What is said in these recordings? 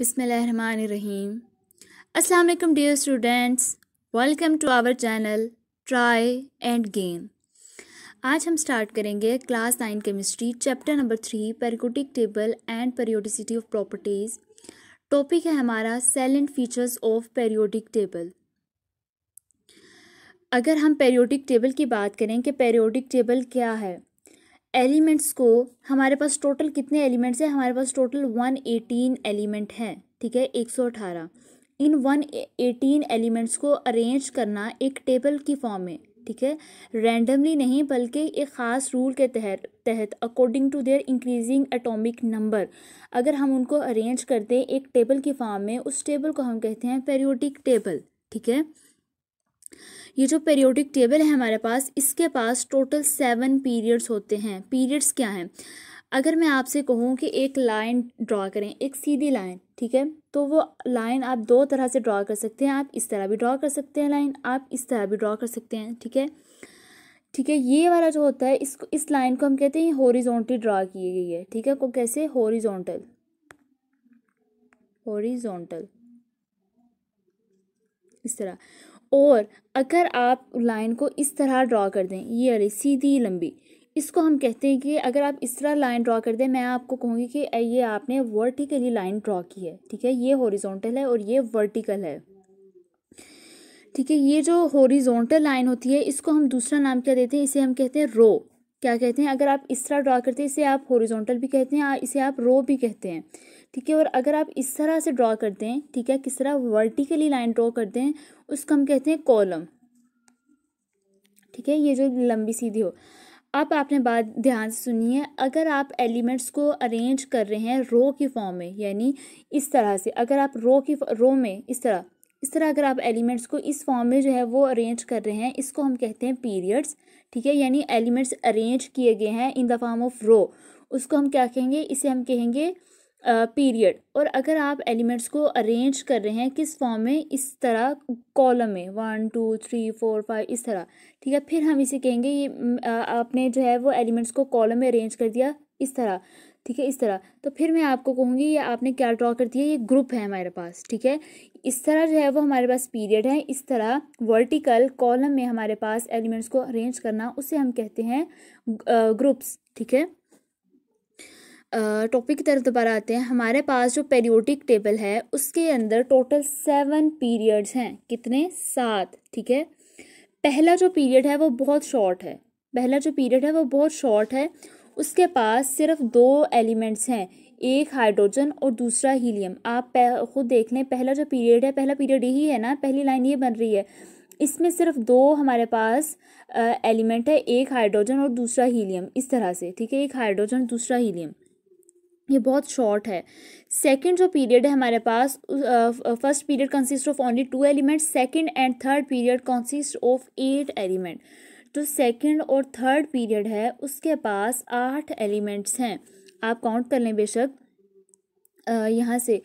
बिसमीम Assalamu alaikum dear welcome to our channel try and game आज हम start करेंगे class nine chemistry chapter number three periodic table and periodicity of properties topic है हमारा salient features of periodic table अगर हम periodic table की बात करें कि पेरियोडिक टेबल क्या है एलिमेंट्स को हमारे पास टोटल कितने एलिमेंट्स हैं हमारे पास टोटल वन एटीन एलिमेंट हैं ठीक है एक सौ अठारह इन वन एटीन एलिमेंट्स को अरेंज करना एक टेबल की फॉर्म में ठीक है रैंडमली नहीं बल्कि एक ख़ास रूल के तहत तहत according to their increasing atomic number अगर हम उनको अरेंज करते एक टेबल की फॉर्म में उस टेबल को हम कहते हैं पेरियोडिक टेबल ठीक है ये जो पेरियोडिक टेबल है हमारे पास इसके पास टोटल सेवन पीरियड्स होते हैं पीरियड्स क्या हैं अगर मैं आपसे कहूँ कि एक लाइन ड्रा करें एक सीधी लाइन ठीक है तो वो लाइन आप दो तरह से ड्रा कर सकते हैं आप इस तरह भी ड्रा कर सकते हैं लाइन आप इस तरह भी ड्रा कर सकते हैं ठीक है ठीक है ये वाला जो होता है इसको इस लाइन को हम कहते हैं होरिजोनटली ड्रा की गई है ठीक है को कैसे होरिजोनटल होरिजोनटल इस तरह और अगर आप लाइन को इस तरह ड्रा कर दें ये अरे सीधी लंबी इसको हम कहते हैं कि अगर आप इस तरह लाइन ड्रा कर दें मैं आपको कहूँगी कि ये आपने वर्टिकली लाइन ड्रा की है ठीक है ये हॉरिजॉन्टल है और ये वर्टिकल है ठीक है ये जो हॉरिजॉन्टल लाइन होती है इसको हम दूसरा नाम क्या देते हैं इसे हम कहते हैं रो क्या कहते हैं अगर आप इस तरह ड्रा करते हैं इसे आप हॉरिजॉन्टल भी कहते हैं इसे आप रो भी कहते हैं ठीक है और अगर आप इस तरह से ड्रॉ करते हैं ठीक है किस तरह वर्टिकली लाइन ड्रॉ करते हैं उसको हम कहते हैं कॉलम ठीक है ये जो लंबी सीधी हो अब आपने बात ध्यान से सुनी है अगर आप एलिमेंट्स को अरेंज कर रहे हैं रो की फॉर्म में यानी इस तरह से अगर आप रो की रो में इस तरह इस तरह अगर आप एलिमेंट्स को इस फॉर्म में जो है वो अरेंज कर रहे हैं इसको हम कहते हैं पीरियड्स ठीक है यानी एलिमेंट्स अरेंज किए गए हैं in the form of row उसको हम क्या कहेंगे इसे हम कहेंगे पीरियड और अगर आप एलिमेंट्स को अरेंज कर रहे हैं किस फॉर्म में इस तरह कॉलम में one two three four five इस तरह ठीक है फिर हम इसे कहेंगे ये आपने जो है वो एलिमेंट्स को कॉलम में अरेंज कर दिया इस तरह ठीक है इस तरह तो फिर मैं आपको कहूँगी ये आपने क्या ड्रॉ कर दिया ये ग्रुप है हमारे पास ठीक है इस तरह जो है वो हमारे पास पीरियड है इस तरह वर्टिकल कॉलम में हमारे पास एलिमेंट्स को अरेंज करना उसे हम कहते हैं ग्रुप्स ठीक है टॉपिक की तरफ दोबारा आते हैं हमारे पास जो पेरियोडिक टेबल है उसके अंदर टोटल सेवन पीरियड्स हैं कितने सात ठीक है पहला जो पीरियड है वो बहुत शॉर्ट है पहला जो पीरियड है वो बहुत शॉर्ट है उसके पास सिर्फ दो एलिमेंट्स हैं एक हाइड्रोजन और दूसरा हीलियम आप खुद देख लें पहला जो पीरियड है पहला पीरियड यही है ना पहली लाइन ये बन रही है इसमें सिर्फ दो हमारे पास एलिमेंट है एक हाइड्रोजन और दूसरा हीलियम इस तरह से ठीक है एक हाइड्रोजन दूसरा हीलियम ये बहुत शॉर्ट है सेकंड जो पीरियड है हमारे पास first period consist of only two element second and third period consist of eight element जो सेकंड और थर्ड पीरियड है उसके पास आठ एलिमेंट्स हैं आप काउंट कर लें बेशक यहाँ से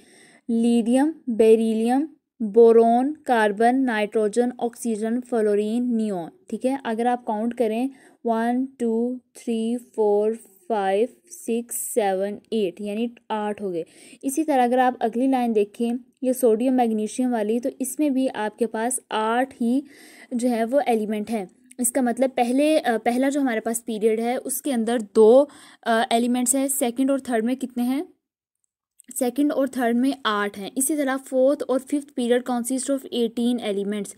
lithium beryllium boron carbon nitrogen oxygen fluorine neon ठीक है अगर आप काउंट करें one two three four five six seven eight यानी आठ हो गए इसी तरह अगर आप अगली लाइन देखें ये सोडियम मैग्नीशियम वाली तो इसमें भी आपके पास आठ ही जो है वो एलिमेंट हैं इसका मतलब पहले पहला जो हमारे पास पीरियड है उसके अंदर दो एलिमेंट्स हैं सेकंड और थर्ड में कितने हैं सेकेंड और थर्ड में आठ हैं इसी तरह फोर्थ और fifth period consist of eighteen elements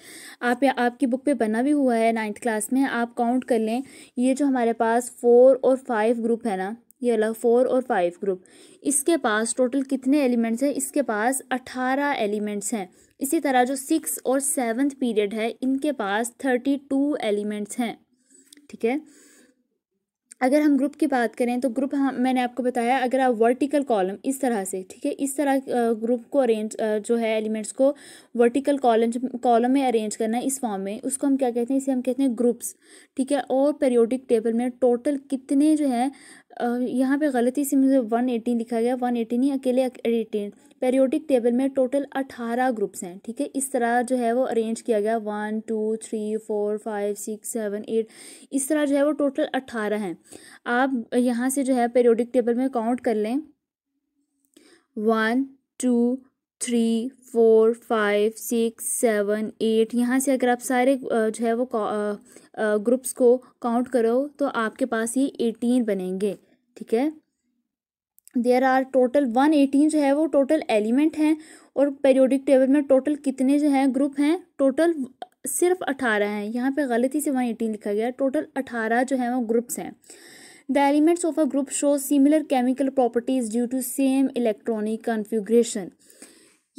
आप आपकी बुक पे बना भी हुआ है नाइन्थ क्लास में आप काउंट कर लें ये जो हमारे पास फोर और फाइव ग्रुप है ना ये अलग फोर और फाइव ग्रुप इसके पास टोटल कितने एलिमेंट्स हैं इसके पास अठारह एलिमेंट्स हैं इसी तरह जो सिक्स और सेवन्थ पीरियड है इनके पास थर्टी टू एलिमेंट्स हैं ठीक है अगर हम ग्रुप की बात करें तो ग्रुप हम हाँ, मैंने आपको बताया अगर आप वर्टिकल कॉलम इस तरह से ठीक है इस तरह ग्रुप को अरेंज जो है एलिमेंट्स को वर्टिकल कॉलम कॉलम में अरेंज करना है इस फॉर्म में उसको हम क्या कहते हैं इसे हम कहते हैं ग्रुप्स ठीक है और पेरियोडिक टेबल में टोटल कितने जो है यहाँ पे गलती से मुझे वन एटीन लिखा गया वन एटीन ही अकेले एटीन पेरियोडिक टेबल में टोटल अठारह ग्रुप्स हैं ठीक है इस तरह जो है वो अरेंज किया गया one two three four five six seven eight इस तरह जो है वो टोटल अट्ठारह हैं आप यहाँ से जो है पेरियोडिक टेबल में काउंट कर लें one two three four five six seven eight यहाँ से अगर आप सारे जो है वो ग्रुप्स को काउंट करो तो आपके पास ये एटीन बनेंगे ठीक है there are total one eighteen जो है वो टोटल एलिमेंट हैं और पेरियोडिक टेबल में टोटल कितने जो हैं ग्रुप हैं टोटल सिर्फ अठारह हैं यहाँ पे गलती से वन एटीन लिखा गया टोटल अठारह जो है वो ग्रुप्स हैं the elements of a group show similar chemical properties due to same electronic configuration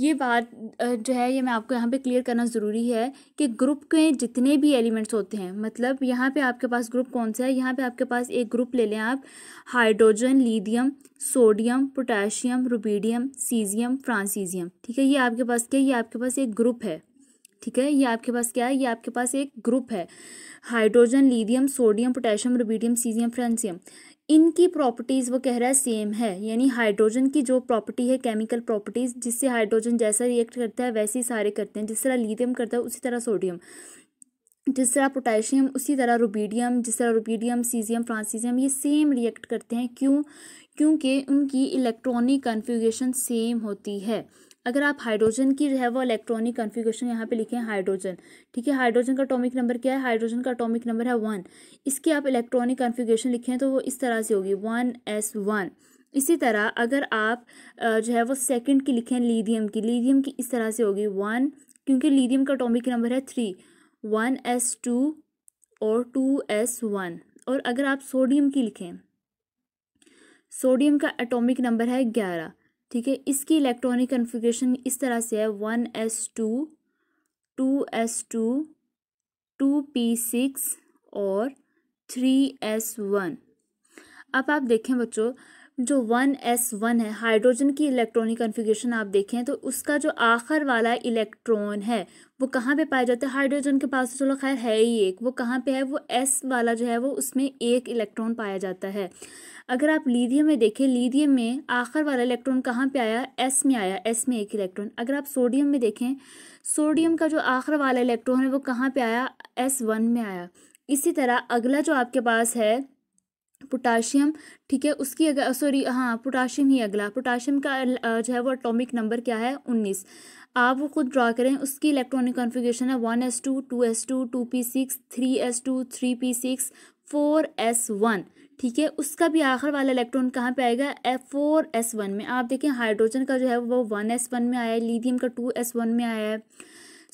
ये बात जो है ये मैं आपको यहाँ पे क्लियर करना ज़रूरी है कि ग्रुप के जितने भी एलिमेंट्स होते हैं मतलब यहाँ पे आपके पास ग्रुप कौन सा है यहाँ पे आपके पास एक ग्रुप ले लें आप hydrogen lithium sodium potassium rubidium caesium francium ठीक है ये आपके पास क्या ये आपके पास एक ग्रुप है ठीक है ये आपके पास क्या है ये आपके पास एक ग्रुप है hydrogen lithium sodium potassium rubidium caesium francium इनकी प्रॉपर्टीज़ वो कह रहा है सेम है यानी हाइड्रोजन की जो प्रॉपर्टी है केमिकल प्रॉपर्टीज़ जिससे हाइड्रोजन जैसा रिएक्ट करता है वैसे ही सारे करते हैं जिस तरह लीडियम करता है उसी तरह सोडियम जिस तरह पोटेशियम उसी तरह रुबीडियम जिस तरह रुबीडियम सीजियम फ्रांसीजियम ये सेम रिएक्ट करते हैं क्यों क्योंकि उनकी इलेक्ट्रॉनिक कन्फ्यूगेशन सेम होती है अगर आप हाइड्रोजन की जो है वो इलेक्ट्रॉनिक कॉन्फ़िगरेशन यहाँ पे लिखे हैं हाइड्रोजन ठीक है हाइड्रोजन का अटोमिक नंबर क्या है हाइड्रोजन का अटोमिक नंबर है वन इसकी आप इलेक्ट्रॉनिक कॉन्फ़िगरेशन लिखें तो वो इस तरह से होगी वन एस वन इसी तरह अगर आप जो है वो सेकेंड की लिखें लीडियम की लीडियम की इस तरह से होगी वन क्योंकि लीडियम का अटोमिक नंबर है थ्री वन एस टू और टू एस वन और अगर आप सोडियम की लिखें सोडियम का एटॉमिक नंबर है ग्यारह ठीक है इसकी इलेक्ट्रॉनिक कन्फिग्रेशन इस तरह से है one S two two S two two P six और थ्री एस वन अब आप देखें बच्चों जो वन एस वन है हाइड्रोजन की इलेक्ट्रॉनिक कन्फिग्रेशन आप देखें तो उसका जो आखिर वाला इलेक्ट्रॉन है वो कहाँ पे पाया जाता है हाइड्रोजन के पास तो चलो खैर है ही एक वो कहाँ पे है वो एस वाला जो है वो उसमें एक इलेक्ट्रॉन पाया जाता है अगर आप लीदियम में देखें लीदियम में आखिर वाला इलेक्ट्रॉन कहाँ पे आया एस में आया एस में एक इलेक्ट्रॉन अगर आप सोडियम में देखें सोडियम का जो आखिर वाला इलेक्ट्रॉन है वो कहाँ पर आया एस वन में आया इसी तरह अगला जो आपके पास है पोटाशियम ठीक है उसकी अगर सॉरी हाँ पोटाशियम ही अगला पोटाशियम का जो है वो एटॉमिक नंबर क्या है उन्नीस आप वो खुद ड्रा करें उसकी इलेक्ट्रॉनिक कॉन्फ़िगरेशन है one S two two S two two P six three S two three P six four S one ठीक है उसका भी आखिर वाला इलेक्ट्रॉन कहाँ पे आएगा फोर एस वन में आप देखें हाइड्रोजन का जो है वो वन एस वन में आया है लीथियम का टू एस वन में आया है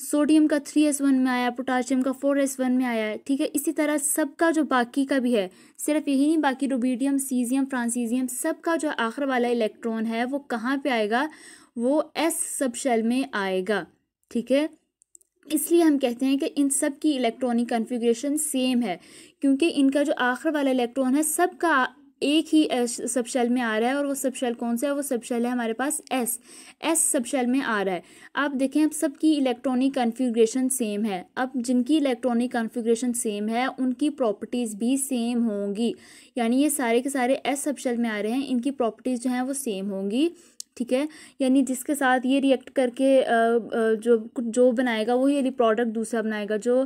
सोडियम का थ्री एस वन में आया पोटाशियम का फोर एस वन में आया है ठीक है इसी तरह सबका जो बाकी का भी है सिर्फ यही नहीं बाकी रोबीडियम सीजियम फ्रांसीजियम सबका जो आखिर वाला इलेक्ट्रॉन है वो कहाँ पे आएगा वो एस सब शेल में आएगा ठीक है इसलिए हम कहते हैं कि इन सब की इलेक्ट्रॉनिक कन्फिग्रेशन सेम है क्योंकि इनका जो आखिर वाला इलेक्ट्रॉन है सबका एक ही सब शेल में आ रहा है और वो सब शेल कौन सा है वो सब शेल है हमारे पास एस एस सब शेल में आ रहा है आप देखें अब सबकी इलेक्ट्रॉनिक कन्फिग्रेशन सेम है अब जिनकी इलेक्ट्रॉनिक कन्फिग्रेशन सेम है उनकी प्रॉपर्टीज़ भी सेम होंगी यानी ये सारे के सारे एस सब शेल में आ रहे हैं इनकी प्रॉपर्टीज़ जो हैं वो सेम होंगी ठीक है यानी जिसके साथ ये रिएक्ट करके जो जो बनाएगा वही यानी प्रोडक्ट दूसरा बनाएगा जो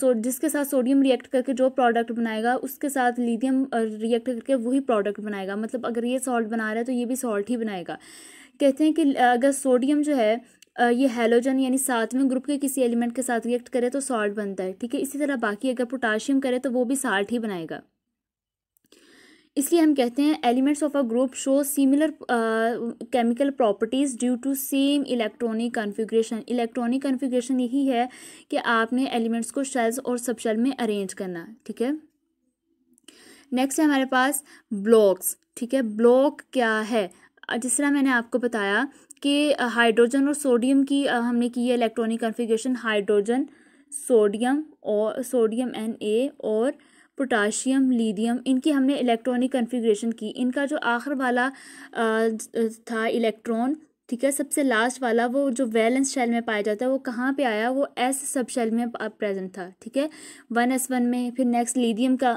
सो जिसके साथ सोडियम रिएक्ट करके जो प्रोडक्ट बनाएगा उसके साथ लीथियम रिएक्ट करके वही प्रोडक्ट बनाएगा मतलब अगर ये सॉल्ट बना रहा है तो ये भी सॉल्ट ही बनाएगा कहते हैं कि अगर सोडियम जो है ये हेलोजन यानी सातवें ग्रुप के किसी एलिमेंट के साथ रिएक्ट करे तो सॉल्ट बनता है ठीक है इसी तरह बाकी अगर पोटाशियम करे तो वो भी साल्ट ही बनाएगा इसलिए हम कहते हैं elements of a group show similar chemical properties due to same electronic configuration electronic configuration यही है कि आपने एलिमेंट्स को शेल्स और सब शेल में अरेंज करना ठीक है नेक्स्ट है हमारे पास ब्लॉक्स ठीक है ब्लॉक क्या है जिस तरह मैंने आपको बताया कि हाइड्रोजन और सोडियम की हमने की है इलेक्ट्रॉनिक कॉन्फ़िगरेशन हाइड्रोजन सोडियम और सोडियम एन ए और पोटाशियम लीदियम इनकी हमने इलेक्ट्रॉनिक कन्फिग्रेशन की इनका जो आखिर वाला था इलेक्ट्रॉन ठीक है सबसे लास्ट वाला वो जो वैलेंस शेल में पाया जाता है वो कहाँ पे आया वो एस सब शेल में प्रेजेंट था ठीक है वन एस वन में फिर नेक्स्ट लीडियम का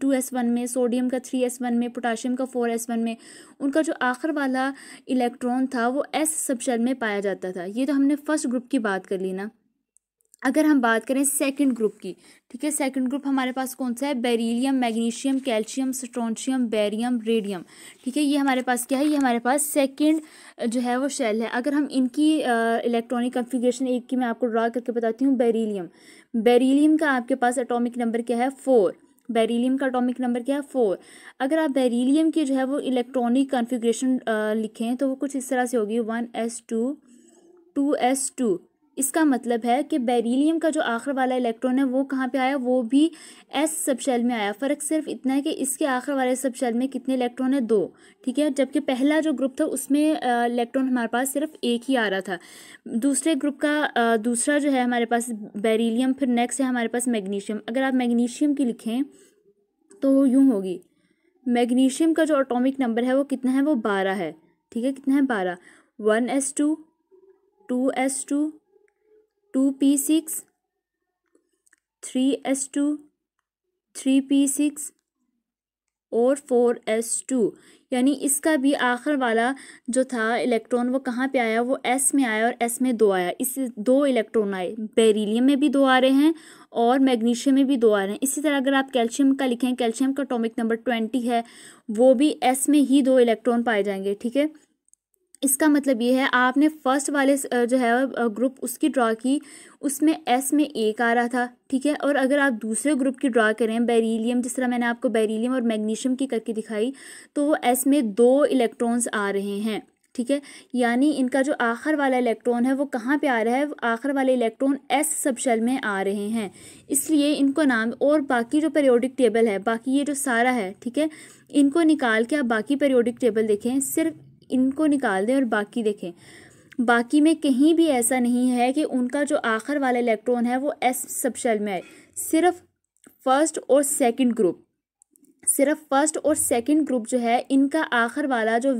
टू एस वन में सोडियम का थ्री एस वन में पोटाशियम का फोर एस वन में उनका जो आखिर वाला इलेक्ट्रॉन था वो एस सब शेल में पाया जाता था ये तो हमने फर्स्ट ग्रुप की बात कर ली ना अगर हम बात करें सेकंड ग्रुप की ठीक है सेकंड ग्रुप हमारे पास कौन सा है beryllium magnesium calcium strontium barium radium ठीक है ये हमारे पास क्या है ये हमारे पास सेकंड जो है वो शेल है अगर हम इनकी इलेक्ट्रॉनिक कन्फिग्रेशन एक की मैं आपको ड्रा करके बताती हूँ बेरीलियम बेरीलियम का आपके पास अटोमिक नंबर क्या है फोर बेरीलियम का अटोमिक नंबर क्या है फोर अगर आप बेरीलियम की जो है वो इलेक्ट्रॉनिक कन्फिग्रेशन लिखें तो वो कुछ इस तरह से होगी one S two two S two इसका मतलब है कि बेरीलीम का जो आखिर वाला इलेक्ट्रॉन है वो कहाँ पे आया वो भी एस सबशेल में आया फ़र्क सिर्फ इतना है कि इसके आखिर वाले सबशेल में कितने इलेक्ट्रॉन है दो ठीक है जबकि पहला जो ग्रुप था उसमें इलेक्ट्रॉन हमारे पास सिर्फ एक ही आ रहा था दूसरे ग्रुप का दूसरा जो है हमारे पास बेरीलीम फिर नेक्स्ट है हमारे पास मैग्नीशियम अगर आप मैग्नीशियम की लिखें तो यूँ होगी मैग्नीशियम का जो ऑटोमिक नंबर है वो कितना है वो बारह है ठीक है कितना है बारह one S two two S two two P six three S two three P six और फोर एस टू यानी इसका भी आखिर वाला जो था इलेक्ट्रॉन वो कहाँ पे आया वो एस में आया और एस में दो आया इस दो इलेक्ट्रॉन आए बेरीलियम में भी दो आ रहे हैं और मैग्नीशियम में भी दो आ रहे हैं इसी तरह अगर आप कैल्शियम का लिखें कैल्शियम का अटोमिक नंबर ट्वेंटी है वो भी एस में ही दो इलेक्ट्रॉन पाए जाएंगे ठीक है इसका मतलब ये है आपने फर्स्ट वाले जो है ग्रुप उसकी ड्रा की उसमें एस में एक आ रहा था ठीक है और अगर आप दूसरे ग्रुप की ड्रा करें बेरीलियम जिस तरह मैंने आपको बेरीलियम और मैग्नीशियम की करके दिखाई तो वो एस में दो इलेक्ट्रॉन्स आ रहे हैं ठीक है यानी इनका जो आखिर वाला इलेक्ट्रॉन है वो कहाँ पे आ रहा है आखिर वाले इलेक्ट्रॉन एस सबशेल में आ रहे हैं इसलिए इनको नाम और बाकी जो पेरियोडिक टेबल है बाकी ये जो सारा है ठीक है इनको निकाल के आप बाकी पेरियोडिक टेबल देखें सिर्फ इनको निकाल दें और बाकी देखें बाकी में कहीं भी ऐसा नहीं है कि उनका जो आखिर वाला इलेक्ट्रॉन है वो एस सबशेल में आए सिर्फ फर्स्ट और सेकंड ग्रुप सिर्फ फर्स्ट और सेकंड ग्रुप जो है इनका आखिर वाला जो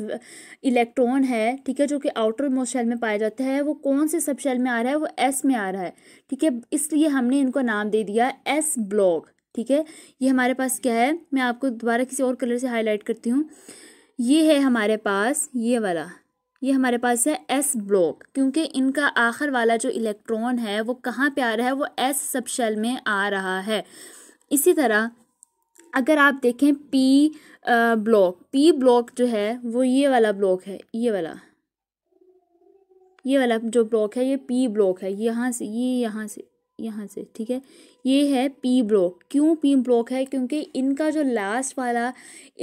इलेक्ट्रॉन है ठीक है जो कि आउटर मोस्ट शेल में पाया जाता है वो कौन से सब शेल में आ रहा है वो एस में आ रहा है ठीक है इसलिए हमने इनको नाम दे दिया एस ब्लॉक ठीक है ये हमारे पास क्या है मैं आपको दोबारा किसी और कलर से हाईलाइट करती हूँ ये है हमारे पास ये वाला ये हमारे पास है एस ब्लॉक क्योंकि इनका आखिर वाला जो इलेक्ट्रॉन है वो कहाँ पे आ रहा है वो एस सबशेल में आ रहा है इसी तरह अगर आप देखें पी ब्लॉक पी ब्लॉक जो है वो ये वाला ब्लॉक है ये वाला ये वाला जो ब्लॉक है ये पी ब्लॉक है यहाँ से ये यहाँ से यहाँ से ठीक है ये है पी ब्लॉक क्यों पी ब्लॉक है क्योंकि इनका जो लास्ट वाला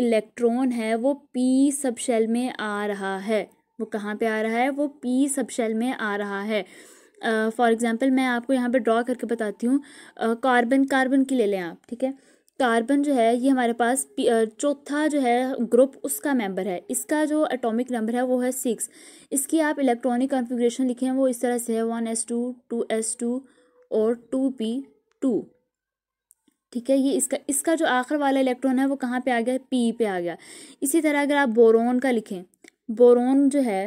इलेक्ट्रॉन है वो पी सब शेल में आ रहा है वो कहाँ पे आ रहा है वो पी सब शेल में आ रहा है फॉर uh, एग्ज़ाम्पल मैं आपको यहाँ पे ड्रॉ करके बताती हूँ कार्बन कार्बन की ले लें आप ठीक है कार्बन जो है ये हमारे पास चौथा जो है ग्रुप उसका मेंबर है इसका जो एटॉमिक नंबर है वो है सिक्स इसकी आप इलेक्ट्रॉनिक कॉन्फ़िगरेशन लिखें वो इस तरह से है one S two two S two और टू पी टू ठीक है ये इसका इसका जो आखिर वाला इलेक्ट्रॉन है वो कहाँ पे आ गया पी पे आ गया इसी तरह अगर आप बोरोन का लिखें बोरोन जो है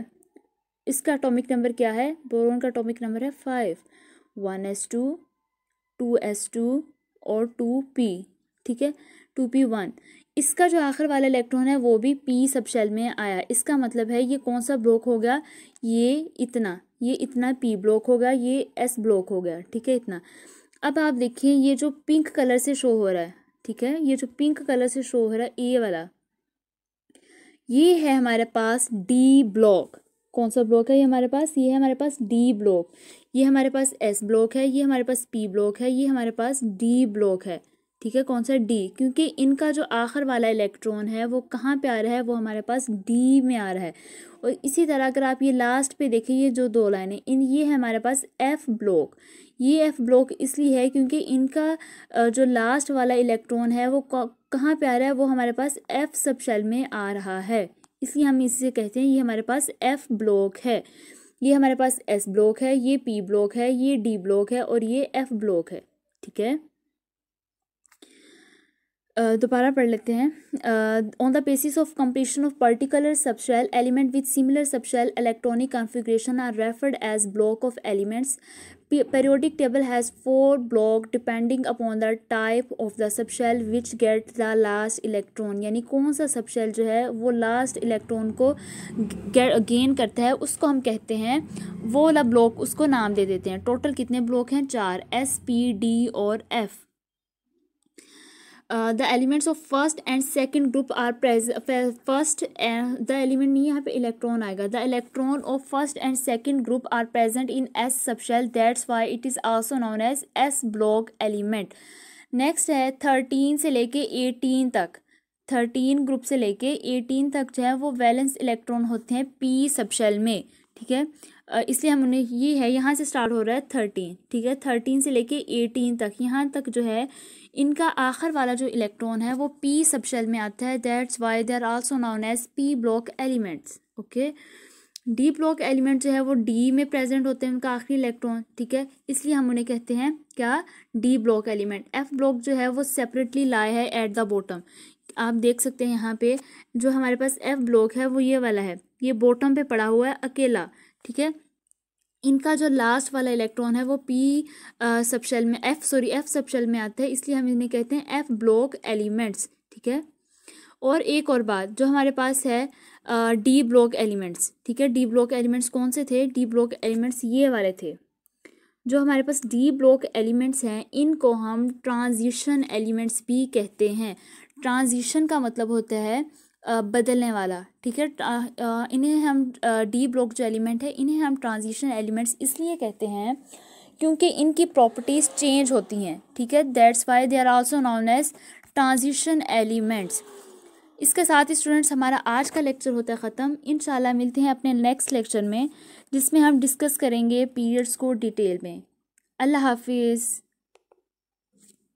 इसका अटोमिक नंबर क्या है बोरोन का अटोमिक नंबर है five one S two two S two और टू पी ठीक है टू पी वन इसका जो आखिर वाला इलेक्ट्रॉन है वो भी पी सबशेल में आया इसका मतलब है ये कौन सा ब्लॉक हो गया ये इतना ये इतना पी ब्लॉक हो गया ये एस ब्लॉक हो गया ठीक है इतना अब आप देखिए ये जो पिंक कलर से शो हो रहा है ठीक है ये जो पिंक कलर से शो हो रहा है ए वाला ये है हमारे पास डी ब्लॉक कौन सा ब्लॉक है ये हमारे पास ये है हमारे पास डी ब्लॉक ये हमारे पास एस ब्लॉक है ये हमारे पास पी ब्लॉक है ये हमारे पास डी ब्लॉक है ठीक है कौन सा डी क्योंकि इनका जो आखिर वाला इलेक्ट्रॉन है वो कहाँ पे आ रहा है वो हमारे पास डी में आ रहा है और इसी तरह अगर आप ये लास्ट पे देखें ये जो दो लाइनें इन ये है हमारे पास एफ़ ब्लॉक ये एफ़ ब्लॉक इसलिए है क्योंकि इनका जो लास्ट वाला इलेक्ट्रॉन है वो कहाँ पे आ रहा है वो हमारे पास एफ़ सब शेल में आ रहा है इसलिए हम इससे कहते हैं ये हमारे पास एफ़ ब्लॉक है ये हमारे पास एस ब्लॉक है ये पी ब्लॉक है ये डी ब्लॉक है और ये एफ़ ब्लॉक है ठीक है दोबारा पढ़ लेते हैं on the basis of completion of particular subshell element with similar subshell electronic configuration are referred as block of elements periodic table has four block depending upon the type of the subshell which get the last electron यानी कौन सा subshell जो है वो last electron को gain करता है उसको हम कहते हैं वो वाला ब्लॉक उसको नाम दे देते हैं टोटल कितने ब्लॉक हैं चार एस पी डी और F the elements of first and second group are present first the element नहीं यहाँ पे इलेक्ट्रॉन आएगा the electron of first and second group are present in S subshell that's why it is also known as S block element next है thirteen से लेके eighteen तक thirteen group से लेके एटीन तक जो है वो वैलेंस इलेक्ट्रॉन होते हैं पी सबशेल में ठीक है इसलिए हम उन्हें ये है यहाँ से स्टार्ट हो रहा है थर्टीन ठीक है थर्टीन से लेके एटीन तक यहाँ तक जो है इनका आखिर वाला जो इलेक्ट्रॉन है वो पी सबशेल में आता है that's why they are also known as P block elements okay D block element जो है वो डी में प्रेजेंट होते हैं उनका आखिरी इलेक्ट्रॉन ठीक है इसलिए हम उन्हें कहते हैं क्या D block element F block जो है वो सेपरेटली लाए है एट द बॉटम आप देख सकते हैं यहाँ पे जो हमारे पास एफ ब्लॉक है वो ये वाला है ये बॉटम पे पड़ा हुआ है अकेला ठीक है इनका जो लास्ट वाला इलेक्ट्रॉन है वो पी सबशेल में एफ सॉरी एफ सबशेल में आता है इसलिए हम इन्हें कहते हैं एफ ब्लॉक एलिमेंट्स ठीक है और एक और बात जो हमारे पास है डी ब्लॉक एलिमेंट्स ठीक है डी ब्लॉक एलिमेंट्स कौन से थे डी ब्लॉक एलिमेंट्स ये वाले थे जो हमारे पास डी ब्लॉक एलिमेंट्स हैं इनको हम ट्रांजिशन एलिमेंट्स भी कहते हैं ट्रांजिशन का मतलब होता है बदलने वाला ठीक है इन्हें हम डी ब्लॉक जो एलिमेंट है इन्हें हम ट्रांजिशन एलिमेंट्स इसलिए कहते हैं क्योंकि इनकी प्रॉपर्टीज़ चेंज होती हैं ठीक है that's why they are also known as transition elements इसके साथ ही स्टूडेंट्स हमारा आज का लेक्चर होता है ख़त्म इन मिलते हैं अपने नेक्स्ट लेक्चर में जिसमें हम डिस्कस करेंगे पीरियड्स को डिटेल में अल्लाह हाफिज़